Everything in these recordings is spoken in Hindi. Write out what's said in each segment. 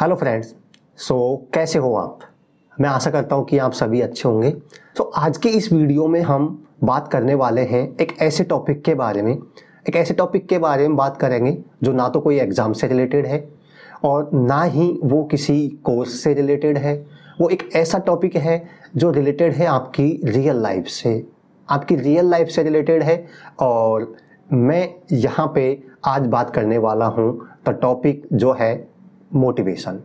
हेलो फ्रेंड्स सो कैसे हो आप मैं आशा करता हूँ कि आप सभी अच्छे होंगे तो so, आज के इस वीडियो में हम बात करने वाले हैं एक ऐसे टॉपिक के बारे में एक ऐसे टॉपिक के बारे में बात करेंगे जो ना तो कोई एग्ज़ाम से रिलेटेड है और ना ही वो किसी कोर्स से रिलेटेड है वो एक ऐसा टॉपिक है जो रिलेटेड है आपकी रियल लाइफ से आपकी रियल लाइफ से रिलेटेड है और मैं यहाँ पे आज बात करने वाला हूँ द टॉपिक जो है मोटिवेशन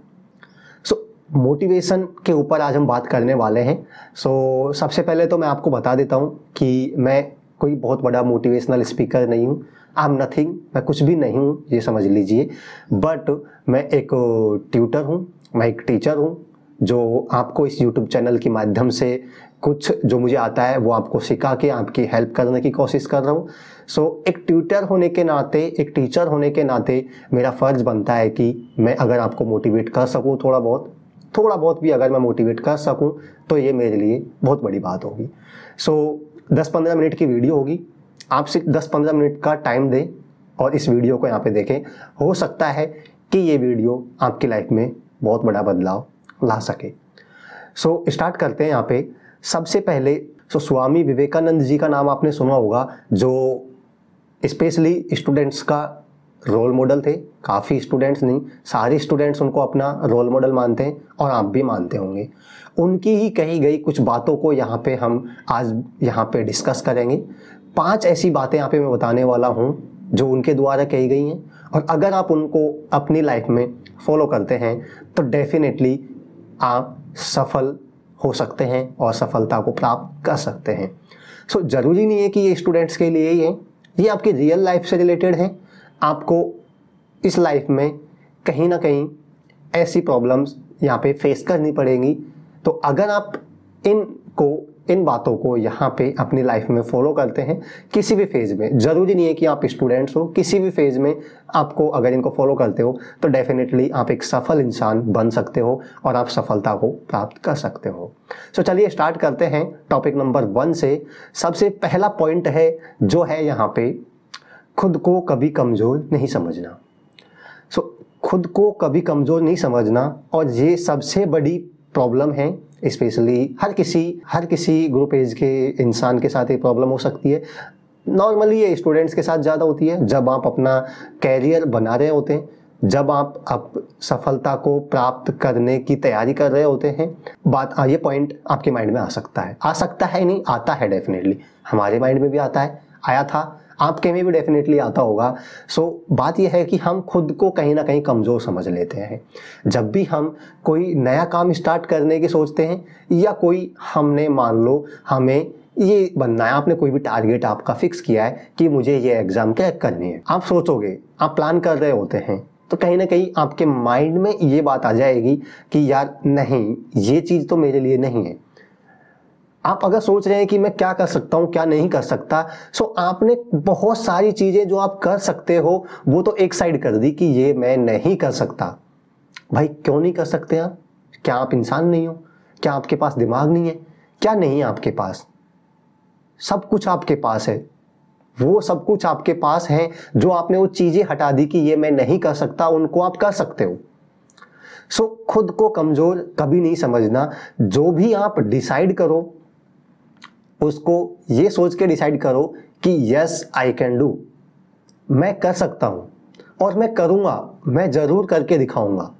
सो मोटिवेशन के ऊपर आज हम बात करने वाले हैं सो so, सबसे पहले तो मैं आपको बता देता हूँ कि मैं कोई बहुत बड़ा मोटिवेशनल स्पीकर नहीं हूँ आई एम नथिंग मैं कुछ भी नहीं हूँ ये समझ लीजिए बट मैं एक ट्यूटर हूँ मैं एक टीचर हूँ जो आपको इस यूट्यूब चैनल के माध्यम से कुछ जो मुझे आता है वो आपको सिखा के आपकी हेल्प करने की कोशिश कर रहा हूँ सो so, एक ट्यूटर होने के नाते एक टीचर होने के नाते मेरा फ़र्ज़ बनता है कि मैं अगर आपको मोटिवेट कर सकूँ थोड़ा बहुत थोड़ा बहुत भी अगर मैं मोटिवेट कर सकूँ तो ये मेरे लिए बहुत बड़ी बात होगी सो दस पंद्रह मिनट की वीडियो होगी आप सिर्फ दस पंद्रह मिनट का टाइम दें और इस वीडियो को यहाँ पे देखें हो सकता है कि ये वीडियो आपकी लाइफ में बहुत बड़ा बदलाव ला सके सो so, स्टार्ट करते हैं यहाँ पे सबसे पहले सो so, स्वामी विवेकानंद जी का नाम आपने सुना होगा जो स्पेशली स्टूडेंट्स का रोल मॉडल थे काफ़ी स्टूडेंट्स नहीं सारे स्टूडेंट्स उनको अपना रोल मॉडल मानते हैं और आप भी मानते होंगे उनकी ही कही गई कुछ बातों को यहाँ पे हम आज यहाँ पे डिस्कस करेंगे पांच ऐसी बातें यहाँ पे मैं बताने वाला हूँ जो उनके द्वारा कही गई हैं और अगर आप उनको अपनी लाइफ में फॉलो करते हैं तो डेफिनेटली आप सफल हो सकते हैं और सफलता को प्राप्त कर सकते हैं सो so, ज़रूरी नहीं है कि ये स्टूडेंट्स के लिए ही है ये आपकी रियल लाइफ से रिलेटेड है आपको इस लाइफ में कहीं ना कहीं ऐसी प्रॉब्लम्स यहाँ पे फेस करनी पड़ेंगी तो अगर आप इनको इन बातों को यहाँ पे अपनी लाइफ में फॉलो करते हैं किसी भी फेज़ में ज़रूरी नहीं है कि आप स्टूडेंट्स हो किसी भी फेज़ में आपको अगर इनको फॉलो करते हो तो डेफिनेटली आप एक सफल इंसान बन सकते हो और आप सफलता को प्राप्त कर सकते हो सो चलिए स्टार्ट करते हैं टॉपिक नंबर वन से सबसे पहला पॉइंट है जो है यहाँ पे खुद को कभी कमज़ोर नहीं समझना सो खुद को कभी कमज़ोर नहीं समझना और ये सबसे बड़ी प्रॉब्लम है स्पेशली हर किसी हर किसी ग्रुप एज के इंसान के साथ ये प्रॉब्लम हो सकती है नॉर्मली ये स्टूडेंट्स के साथ ज़्यादा होती है जब आप अपना कैरियर बना रहे होते हैं जब आप आप सफलता को प्राप्त करने की तैयारी कर रहे होते हैं बात ये पॉइंट आपके माइंड में आ सकता है आ सकता है नहीं आता है डेफिनेटली हमारे माइंड में भी आता है आया था आपके में भी डेफिनेटली आता होगा सो so, बात यह है कि हम खुद को कहीं ना कहीं कमज़ोर समझ लेते हैं जब भी हम कोई नया काम स्टार्ट करने की सोचते हैं या कोई हमने मान लो हमें ये बनना है आपने कोई भी टारगेट आपका फिक्स किया है कि मुझे ये एग्ज़ाम क्रैक करनी है आप सोचोगे आप प्लान कर रहे होते हैं तो कहीं ना कहीं आपके माइंड में ये बात आ जाएगी कि यार नहीं ये चीज़ तो मेरे लिए नहीं है आप अगर सोच रहे हैं कि मैं क्या कर सकता हूं क्या नहीं कर सकता सो आपने बहुत सारी चीज़ें जो आप कर सकते हो वो तो एक साइड कर दी कि ये मैं नहीं कर सकता भाई क्यों नहीं कर सकते आप क्या आप इंसान नहीं हो क्या आपके पास दिमाग नहीं है क्या नहीं है आपके पास सब कुछ आपके पास है वो सब कुछ आपके पास है जो आपने वो चीज़ें हटा दी कि ये मैं नहीं कर सकता उनको आप कर सकते हो सो so, खुद को कमज़ोर कभी नहीं समझना जो भी आप डिसाइड करो उसको ये सोच के डिसाइड करो कि यस आई कैन डू मैं कर सकता हूँ और मैं करूँगा मैं ज़रूर करके दिखाऊँगा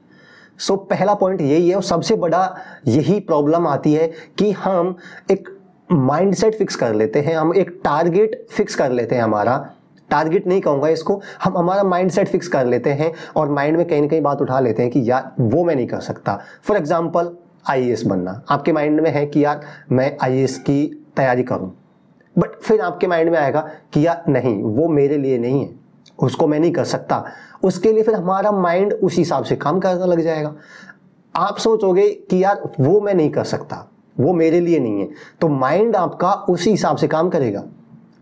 सो so, पहला पॉइंट यही है और सबसे बड़ा यही प्रॉब्लम आती है कि हम एक माइंडसेट फिक्स कर लेते हैं हम एक टारगेट फिक्स कर लेते हैं हमारा टारगेट नहीं कहूँगा इसको हम हमारा माइंडसेट फिक्स कर लेते हैं और माइंड में कहीं ना कहीं बात उठा लेते हैं कि यार वो मैं नहीं कर सकता फॉर एग्ज़ाम्पल आई बनना आपके माइंड में है कि यार मैं आई की तैयारी करूं बट फिर आपके माइंड में आएगा कि यार नहीं वो मेरे लिए नहीं है उसको मैं नहीं कर सकता उसके लिए फिर हमारा माइंड उस हिसाब से काम करना लग जाएगा आप सोचोगे कि यार वो मैं नहीं कर सकता वो मेरे लिए नहीं है तो माइंड आपका उसी हिसाब से काम करेगा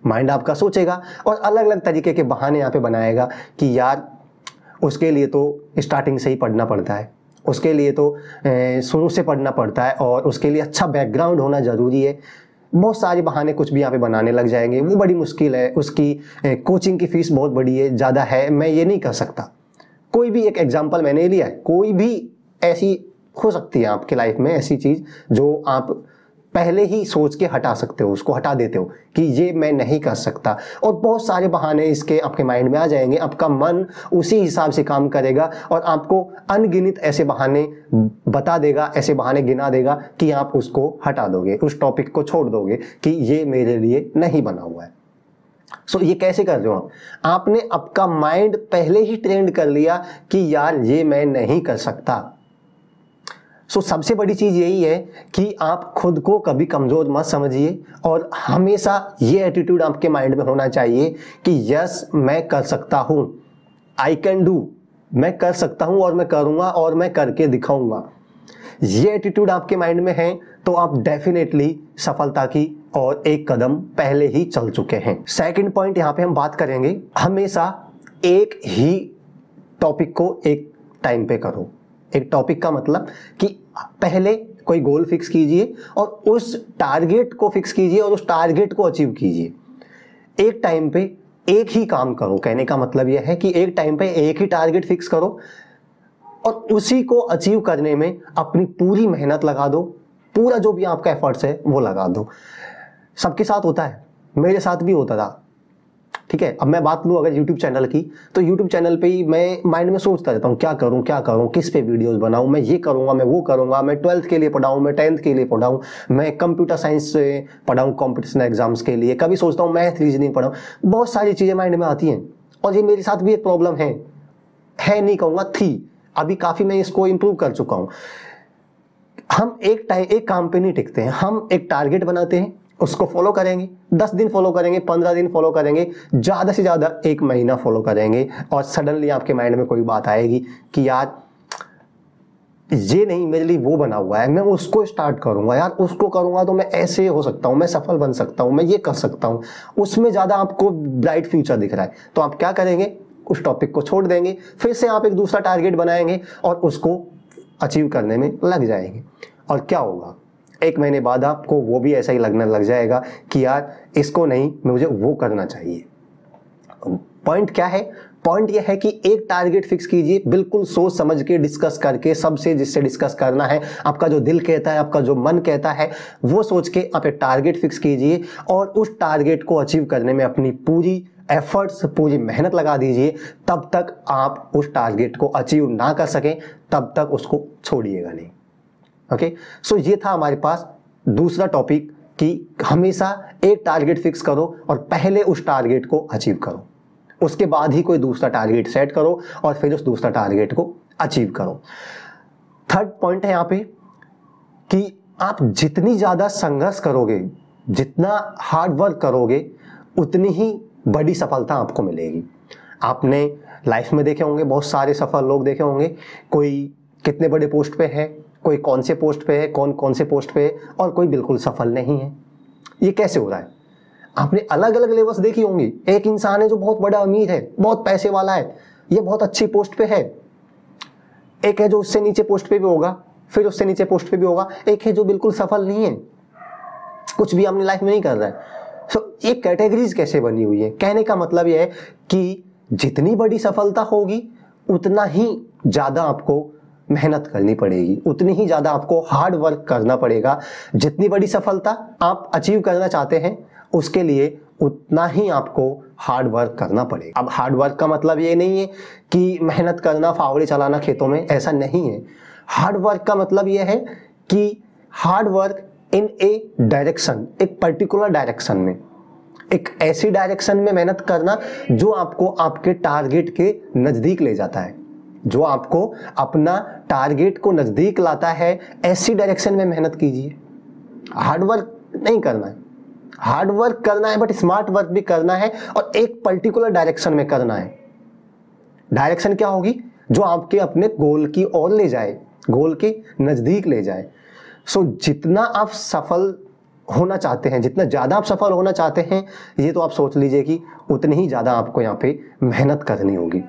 माइंड आपका सोचेगा और अलग अलग तरीके के बहाने यहाँ पे बनाएगा कि यार उसके लिए तो स्टार्टिंग से ही पढ़ना पड़ता है उसके लिए तो शुरू से पढ़ना पड़ता है और उसके लिए अच्छा बैकग्राउंड होना ज़रूरी है बहुत सारे बहाने कुछ भी यहाँ पे बनाने लग जाएंगे वो बड़ी मुश्किल है उसकी कोचिंग की फ़ीस बहुत बड़ी है ज़्यादा है मैं ये नहीं कह सकता कोई भी एक एग्जाम्पल मैंने लिया है कोई भी ऐसी हो सकती है आपके लाइफ में ऐसी चीज़ जो आप पहले ही सोच के हटा सकते हो उसको हटा देते हो कि ये मैं नहीं कर सकता और बहुत सारे बहाने इसके आपके माइंड में आ जाएंगे आपका मन उसी हिसाब से काम करेगा और आपको अनगिनित ऐसे बहाने बता देगा ऐसे बहाने गिना देगा कि आप उसको हटा दोगे उस टॉपिक को छोड़ दोगे कि ये मेरे लिए नहीं बना हुआ है सो so, ये कैसे कर रहे हो आपने आपका माइंड पहले ही ट्रेंड कर लिया कि यार ये मैं नहीं कर सकता सो सबसे बड़ी चीज़ यही है कि आप खुद को कभी कमज़ोर मत समझिए और हमेशा ये एटीट्यूड आपके माइंड में होना चाहिए कि यस मैं कर सकता हूँ आई कैन डू मैं कर सकता हूँ और मैं करूँगा और मैं करके दिखाऊंगा ये एटीट्यूड आपके माइंड में है तो आप डेफिनेटली सफलता की और एक कदम पहले ही चल चुके हैं सेकंड पॉइंट यहाँ पे हम बात करेंगे हमेशा एक ही टॉपिक को एक टाइम पे करो एक टॉपिक का मतलब कि पहले कोई गोल फिक्स कीजिए और उस टारगेट को फिक्स कीजिए और उस टारगेट को अचीव कीजिए एक टाइम पे एक ही काम करो कहने का मतलब यह है कि एक टाइम पे एक ही टारगेट फिक्स करो और उसी को अचीव करने में अपनी पूरी मेहनत लगा दो पूरा जो भी आपका एफर्ट्स है वो लगा दो सबके साथ होता है मेरे साथ भी होता था ठीक है अब मैं बात लूँ अगर यूट्यूब चैनल की तो यूट्यूब चैनल पर ही मैं माइंड में सोचता रहता हूँ क्या करूँ क्या करूँ किस पे वीडियोज़ बनाऊँ मैं ये करूँगा मैं वो करूँगा मैं ट्वेल्थ के लिए पढ़ाऊँ मैं टेंथ के लिए पढ़ाऊँ मैं कंप्यूटर साइंस से पढ़ाऊँ कॉम्पिटिशन एग्जाम्स के लिए कभी सोचता हूँ मैथ रीजनिंग पढ़ाऊँ बहुत सारी चीज़ें माइंड में आती हैं और ये मेरे साथ भी एक प्रॉब्लम है है नहीं कहूँगा थी अभी काफ़ी मैं इसको इम्प्रूव कर चुका हूँ हम एक टाइम एक काम पे नहीं टिकते हैं हम एक टारगेट बनाते हैं उसको फॉलो करेंगे दस दिन फॉलो करेंगे पंद्रह दिन फॉलो करेंगे ज़्यादा से ज़्यादा एक महीना फॉलो करेंगे और सडनली आपके माइंड में कोई बात आएगी कि यार ये नहीं मेरे लिए वो बना हुआ है मैं उसको स्टार्ट करूंगा यार उसको करूंगा तो मैं ऐसे हो सकता हूं मैं सफल बन सकता हूं मैं ये कर सकता हूं उसमें ज़्यादा आपको ब्राइट फ्यूचर दिख रहा है तो आप क्या करेंगे उस टॉपिक को छोड़ देंगे फिर से आप एक दूसरा टारगेट बनाएंगे और उसको अचीव करने में लग जाएंगे और क्या होगा एक महीने बाद आपको वो भी ऐसा ही लगने लग जाएगा कि यार इसको नहीं मुझे वो करना चाहिए पॉइंट क्या है पॉइंट यह है कि एक टारगेट फिक्स कीजिए बिल्कुल सोच समझ के डिस्कस करके सबसे जिससे डिस्कस करना है आपका जो दिल कहता है आपका जो मन कहता है वो सोच के आप एक टारगेट फिक्स कीजिए और उस टारगेट को अचीव करने में अपनी पूरी एफर्ट्स पूरी मेहनत लगा दीजिए तब तक आप उस टारगेट को अचीव ना कर सकें तब तक उसको छोड़िएगा नहीं ओके सो ये था हमारे पास दूसरा टॉपिक कि हमेशा एक टारगेट फिक्स करो और पहले उस टारगेट को अचीव करो उसके बाद ही कोई दूसरा टारगेट सेट करो और फिर उस दूसरा टारगेट को अचीव करो थर्ड पॉइंट है यहाँ पे कि आप जितनी ज़्यादा संघर्ष करोगे जितना हार्ड वर्क करोगे उतनी ही बड़ी सफलता आपको मिलेगी आपने लाइफ में देखे होंगे बहुत सारे सफल लोग देखे होंगे कोई कितने बड़े पोस्ट पे है कोई कौन से पोस्ट पे है कौन कौन से पोस्ट पे है और कोई बिल्कुल सफल नहीं है ये कैसे हो रहा है आपने अलग अलग लेवल्स देखी होंगी एक इंसान है जो बहुत बड़ा अमीर है बहुत पैसे वाला है ये बहुत अच्छी पोस्ट पे है एक है जो उससे नीचे पोस्ट पे भी होगा फिर उससे नीचे पोस्ट पे भी होगा एक है जो बिल्कुल सफल नहीं है कुछ भी अपनी लाइफ में नहीं कर रहा है सो ये कैटेगरीज कैसे बनी हुई है कहने का मतलब यह है कि जितनी बड़ी सफलता होगी उतना ही ज़्यादा आपको मेहनत करनी पड़ेगी उतनी ही ज़्यादा आपको हार्ड वर्क करना पड़ेगा जितनी बड़ी सफलता आप अचीव करना चाहते हैं उसके लिए उतना ही आपको हार्ड वर्क करना पड़ेगा अब हार्ड वर्क का मतलब ये नहीं है कि मेहनत करना फावड़े चलाना खेतों में ऐसा नहीं है हार्ड वर्क का मतलब यह है कि hard work in a direction एक पर्टिकुलर डायरेक्शन में एक ऐसी डायरेक्शन में मेहनत करना जो आपको आपके टारगेट के नज़दीक ले जाता है जो आपको अपना टारगेट को नज़दीक लाता है ऐसी डायरेक्शन में मेहनत कीजिए हार्डवर्क नहीं करना है हार्ड वर्क करना है बट स्मार्ट वर्क भी करना है और एक पर्टिकुलर डायरेक्शन में करना है डायरेक्शन क्या होगी जो आपके अपने गोल की ओर ले जाए गोल के नज़दीक ले जाए सो जितना आप सफल होना चाहते हैं जितना ज़्यादा आप सफल होना चाहते हैं ये तो आप सोच लीजिए कि उतनी ही ज़्यादा आपको यहाँ पे मेहनत करनी होगी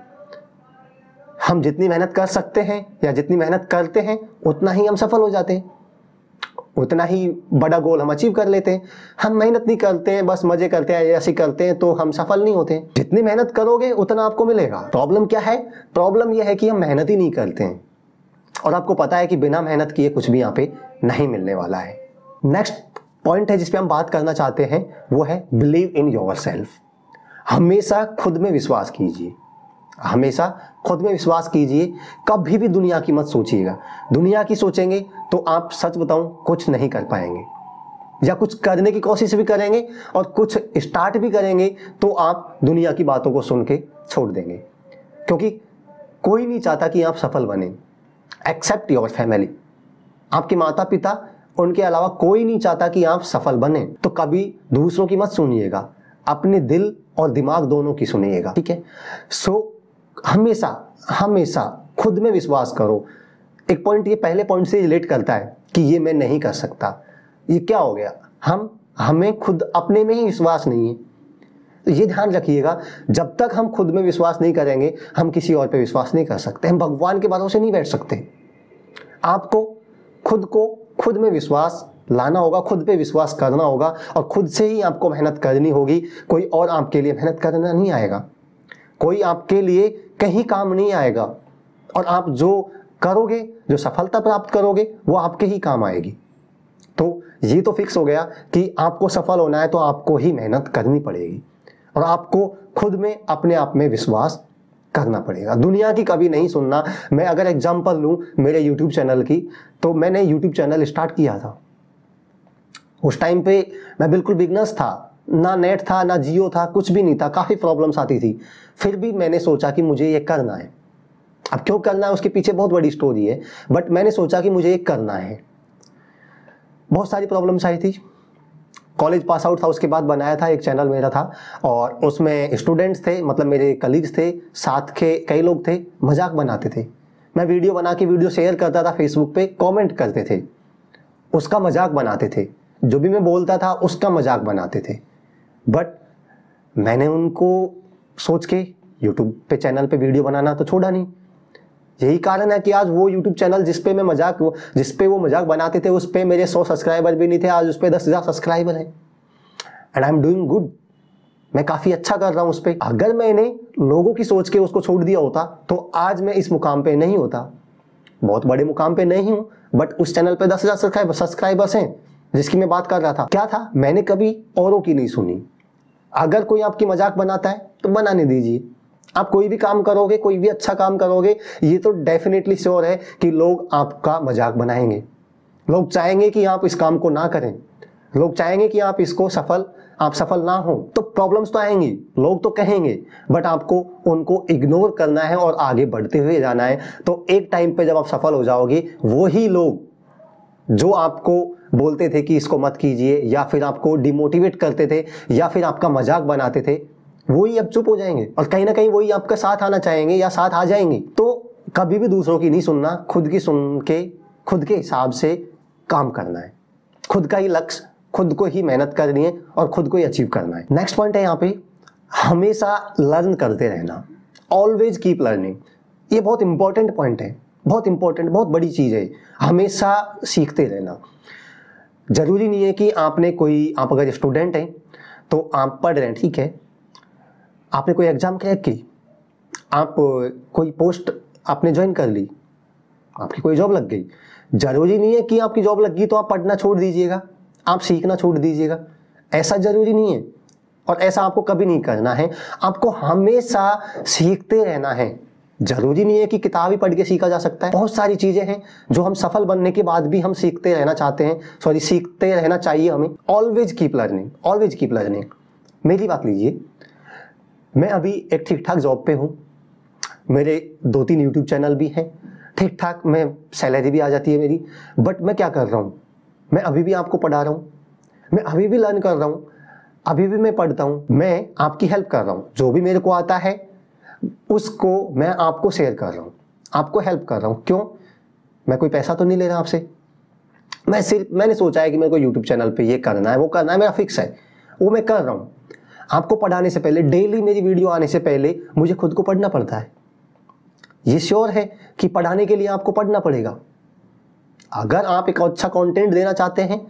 हम जितनी मेहनत कर सकते हैं या जितनी मेहनत करते हैं उतना ही हम सफल हो जाते हैं उतना ही बड़ा गोल हम अचीव कर लेते हैं हम मेहनत नहीं करते हैं बस मजे करते हैं ऐसे करते हैं तो हम सफल नहीं होते जितनी मेहनत करोगे उतना आपको मिलेगा प्रॉब्लम क्या है प्रॉब्लम यह है कि हम मेहनत ही नहीं करते हैं और आपको पता है कि बिना मेहनत किए कुछ भी यहाँ पे नहीं मिलने वाला है नेक्स्ट पॉइंट है जिसपे हम बात करना चाहते हैं वो है बिलीव इन योर सेल्फ हमेशा खुद में विश्वास कीजिए हमेशा खुद में विश्वास कीजिए कभी भी दुनिया की मत सोचिएगा दुनिया की सोचेंगे तो आप सच बताऊं कुछ नहीं कर पाएंगे या कुछ करने की कोशिश भी करेंगे और कुछ स्टार्ट भी करेंगे तो आप दुनिया की बातों को सुन के छोड़ देंगे क्योंकि कोई नहीं चाहता कि आप सफल बने एक्सेप्ट योर फैमिली आपके माता पिता उनके अलावा कोई नहीं चाहता कि आप सफल बने तो कभी दूसरों की मत सुनिएगा अपने दिल और दिमाग दोनों की सुनिएगा ठीक है सो so, हमेशा हमेशा खुद में विश्वास करो एक पॉइंट ये पहले पॉइंट से रिलेट करता है कि ये मैं नहीं कर सकता ये क्या हो गया हम हमें खुद अपने में ही विश्वास नहीं है तो ये ध्यान रखिएगा जब तक हम खुद में विश्वास नहीं करेंगे हम किसी और पे विश्वास नहीं कर सकते हम भगवान के भरोसे नहीं बैठ सकते आपको खुद को खुद में विश्वास लाना होगा खुद पे विश्वास करना होगा और खुद से ही आपको मेहनत करनी होगी कोई और आपके लिए मेहनत करना नहीं आएगा कोई आपके लिए कहीं काम नहीं आएगा और आप जो करोगे जो सफलता प्राप्त करोगे वो आपके ही काम आएगी तो ये तो फिक्स हो गया कि आपको सफल होना है तो आपको ही मेहनत करनी पड़ेगी और आपको खुद में अपने आप में विश्वास करना पड़ेगा दुनिया की कभी नहीं सुनना मैं अगर एग्जाम्पल लूँ मेरे यूट्यूब चैनल की तो मैंने यूट्यूब चैनल स्टार्ट किया था उस टाइम पे मैं बिल्कुल बिगनर्स था ना नेट था ना जियो था कुछ भी नहीं था काफ़ी प्रॉब्लम्स आती थी फिर भी मैंने सोचा कि मुझे ये करना है अब क्यों करना है उसके पीछे बहुत बड़ी स्टोरी है बट मैंने सोचा कि मुझे ये करना है बहुत सारी प्रॉब्लम्स आई थी कॉलेज पास आउट था उसके बाद बनाया था एक चैनल मेरा था और उसमें स्टूडेंट्स थे मतलब मेरे कलीग्स थे साथ के कई लोग थे मजाक बनाते थे मैं वीडियो बना के वीडियो शेयर करता था फेसबुक पे कमेंट करते थे उसका मजाक बनाते थे जो भी मैं बोलता था उसका मजाक बनाते थे बट मैंने उनको सोच के यूट्यूब पे चैनल पे वीडियो बनाना तो छोड़ा नहीं यही कारण है कि आज वो यूट्यूब चैनल जिसपे मैं मजाक जिस पे वो मजाक बनाते थे उस पे मेरे सौ सब्सक्राइबर भी नहीं थे आज उस पर दस हज़ार सब्सक्राइबर हैं and I am doing good मैं काफ़ी अच्छा कर रहा हूँ उस पर अगर मैंने लोगों की सोच के उसको छोड़ दिया होता तो आज मैं इस मुकाम पर नहीं होता बहुत बड़े मुकाम पे नहीं हूँ बट उस चैनल पे दस हज़ार सब्सक्राइबर्स हैं जिसकी मैं बात कर रहा था क्या था मैंने कभी औरों की नहीं सुनी अगर कोई आपकी मजाक बनाता है तो बनाने दीजिए आप कोई भी काम करोगे कोई भी अच्छा काम करोगे ये तो डेफिनेटली श्योर है कि लोग आपका मजाक बनाएंगे लोग चाहेंगे कि आप इस काम को ना करें लोग चाहेंगे कि आप इसको सफल आप सफल ना हो तो प्रॉब्लम्स तो आएंगी लोग तो कहेंगे बट आपको उनको इग्नोर करना है और आगे बढ़ते हुए जाना है तो एक टाइम पे जब आप सफल हो जाओगे वो ही लोग जो आपको बोलते थे कि इसको मत कीजिए या फिर आपको डिमोटिवेट करते थे या फिर आपका मजाक बनाते थे वही अब चुप हो जाएंगे और कहीं ना कहीं वही आपका साथ आना चाहेंगे या साथ आ जाएंगे तो कभी भी दूसरों की नहीं सुनना खुद की सुन के खुद के हिसाब से काम करना है खुद का ही लक्ष्य खुद को ही मेहनत करनी है और खुद को ही अचीव करना है नेक्स्ट पॉइंट है यहाँ पे हमेशा लर्न करते रहना ऑलवेज कीप लर्निंग ये बहुत इंपॉर्टेंट पॉइंट है बहुत इंपॉर्टेंट बहुत बड़ी चीज़ है हमेशा सीखते रहना ज़रूरी नहीं है कि आपने कोई आप अगर स्टूडेंट हैं तो आप पढ़ रहे हैं ठीक है आपने कोई एग्ज़ाम क्रैक की आप कोई पोस्ट आपने ज्वाइन कर ली आपकी कोई जॉब लग गई ज़रूरी नहीं है कि आपकी जॉब लग गई तो आप पढ़ना छोड़ दीजिएगा आप सीखना छोड़ दीजिएगा ऐसा ज़रूरी नहीं है और ऐसा आपको कभी नहीं करना है आपको हमेशा सीखते रहना है जरूरी नहीं है कि किताब ही पढ़ के सीखा जा सकता है बहुत सारी चीज़ें हैं जो हम सफल बनने के बाद भी हम सीखते रहना चाहते हैं सॉरी सीखते रहना चाहिए हमें always keep learning always keep learning मेरी बात लीजिए मैं अभी एक ठीक ठाक जॉब पे हूँ मेरे दो तीन यूट्यूब चैनल भी हैं ठीक ठाक मैं सैलरी भी आ जाती है मेरी बट मैं क्या कर रहा हूँ मैं अभी भी आपको पढ़ा रहा हूँ मैं अभी भी लर्न कर रहा हूँ अभी भी मैं पढ़ता हूँ मैं आपकी हेल्प कर रहा हूँ जो भी मेरे को आता है उसको मैं आपको शेयर कर रहा हूँ आपको हेल्प कर रहा हूँ क्यों मैं कोई पैसा तो नहीं ले रहा आपसे मैं सिर्फ मैंने सोचा है कि मेरे को यूट्यूब चैनल पे ये करना है वो करना है मेरा फिक्स है वो मैं कर रहा हूँ आपको पढ़ाने से पहले डेली मेरी वीडियो आने से पहले मुझे खुद को पढ़ना पड़ता है ये श्योर है कि पढ़ाने के लिए आपको पढ़ना पड़ेगा अगर आप एक अच्छा कंटेंट देना चाहते हैं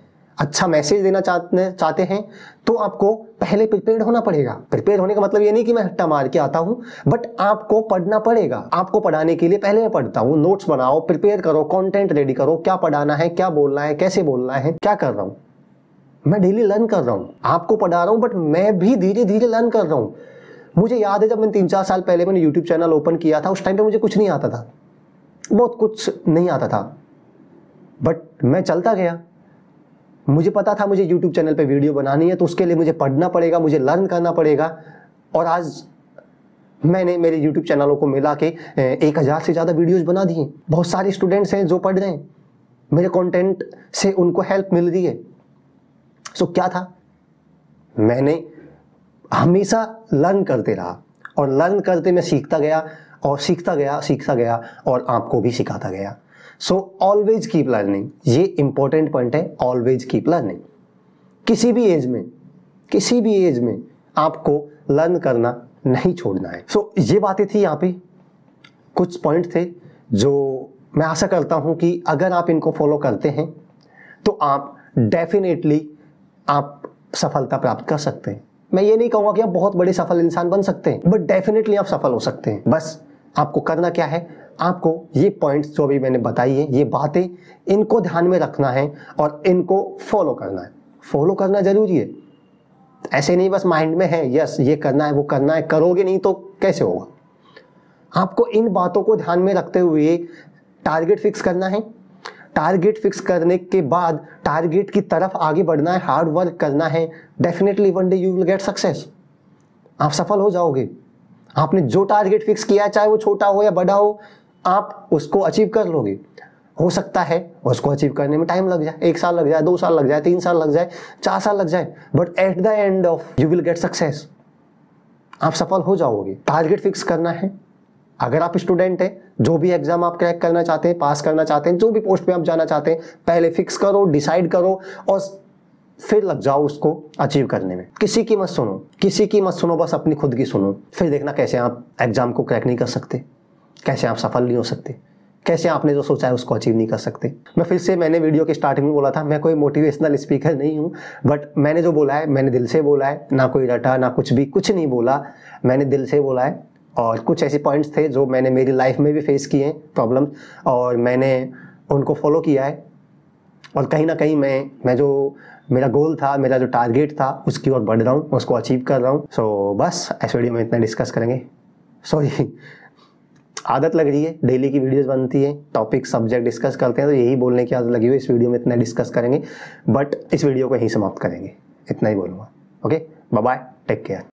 अच्छा मैसेज देना चाहते चाहते हैं तो आपको पहले प्रिपेयर होना पड़ेगा प्रिपेयर होने का मतलब ये नहीं कि मैं हट्टा मार के आता हूँ बट आपको पढ़ना पड़ेगा आपको पढ़ाने के लिए पहले मैं पढ़ता हूँ नोट्स बनाओ प्रिपेयर करो कंटेंट रेडी करो क्या पढ़ाना है क्या बोलना है कैसे बोलना है क्या कर रहा हूँ मैं डेली लर्न कर रहा हूँ आपको पढ़ा रहा हूँ बट मैं भी धीरे धीरे लर्न कर रहा हूँ मुझे याद है जब मैंने तीन चार साल पहले मैंने यूट्यूब चैनल ओपन किया था उस टाइम पे मुझे कुछ नहीं आता था बहुत कुछ नहीं आता था बट मैं चलता गया मुझे पता था मुझे यूट्यूब चैनल पे वीडियो बनानी है तो उसके लिए मुझे पढ़ना पड़ेगा मुझे लर्न करना पड़ेगा और आज मैंने मेरे यूट्यूब चैनलों को मिला के एक हज़ार से ज़्यादा वीडियोज़ बना दिए बहुत सारे स्टूडेंट्स हैं जो पढ़ रहे हैं मेरे कंटेंट से उनको हेल्प मिल रही है सो क्या था मैंने हमेशा लर्न करते रहा और लर्न करते मैं सीखता गया और सीखता गया सीखता गया और आपको भी सिखाता गया सो ऑलवेज कीप लर्निंग ये इंपॉर्टेंट पॉइंट है ऑलवेज कीप लर्निंग किसी भी एज में किसी भी एज में आपको लर्न करना नहीं छोड़ना है सो so, ये बातें थी यहाँ पे कुछ पॉइंट थे जो मैं आशा करता हूँ कि अगर आप इनको फॉलो करते हैं तो आप डेफिनेटली आप सफलता प्राप्त कर सकते हैं मैं ये नहीं कहूँगा कि आप बहुत बड़े सफल इंसान बन सकते हैं बट डेफिनेटली आप सफल हो सकते हैं बस आपको करना क्या है आपको ये पॉइंट्स जो भी मैंने बताई है ये बातें इनको ध्यान में रखना है और इनको फॉलो करना है फॉलो करना ज़रूरी है ऐसे नहीं बस माइंड में है यस ये करना है वो करना है करोगे नहीं तो कैसे होगा आपको इन बातों को ध्यान में रखते हुए टारगेट फिक्स करना है टारगेट फिक्स करने के बाद टारगेट की तरफ आगे बढ़ना है हार्ड वर्क करना है definitely one day you will get success आप सफल हो जाओगे आपने जो टारगेट फिक्स किया चाहे वो छोटा हो या बड़ा हो आप उसको अचीव कर लोगे हो सकता है उसको अचीव करने में टाइम लग जाए एक साल लग जाए दो साल लग जाए तीन साल लग जाए चार साल लग जाए but at the end of you will get success आप सफल हो जाओगे टारगेट फिक्स करना है अगर आप स्टूडेंट हैं जो भी एग्जाम आप क्रैक करना चाहते हैं पास करना चाहते हैं जो भी पोस्ट पे आप जाना चाहते हैं पहले फिक्स करो डिसाइड करो और फिर लग जाओ उसको अचीव करने में किसी की मत सुनो किसी की मत सुनो बस अपनी खुद की सुनो फिर देखना कैसे आप एग्जाम को क्रैक नहीं कर सकते कैसे आप सफल नहीं हो सकते कैसे आपने जो सोचा है उसको अचीव नहीं कर सकते मैं फिर से मैंने वीडियो के स्टार्टिंग में बोला था मैं कोई मोटिवेशनल स्पीकर नहीं हूँ बट मैंने जो बोला है मैंने दिल से बोला है ना कोई डटा ना कुछ भी कुछ नहीं बोला मैंने दिल से बोला है और कुछ ऐसे पॉइंट्स थे जो मैंने मेरी लाइफ में भी फेस किए हैं प्रॉब्लम और मैंने उनको फॉलो किया है और कहीं ना कहीं मैं मैं जो मेरा गोल था मेरा जो टारगेट था उसकी ओर बढ़ रहा हूँ उसको अचीव कर रहा हूँ सो so, बस इस वीडियो में इतना डिस्कस करेंगे सॉरी आदत लग रही है डेली की वीडियोस बनती है टॉपिक सब्जेक्ट डिस्कस करते हैं तो यही बोलने की आदत लगी हुई इस वीडियो में इतना डिस्कस करेंगे बट इस वीडियो को यहीं समाप्त करेंगे इतना ही बोलूँगा ओके बाय टेक केयर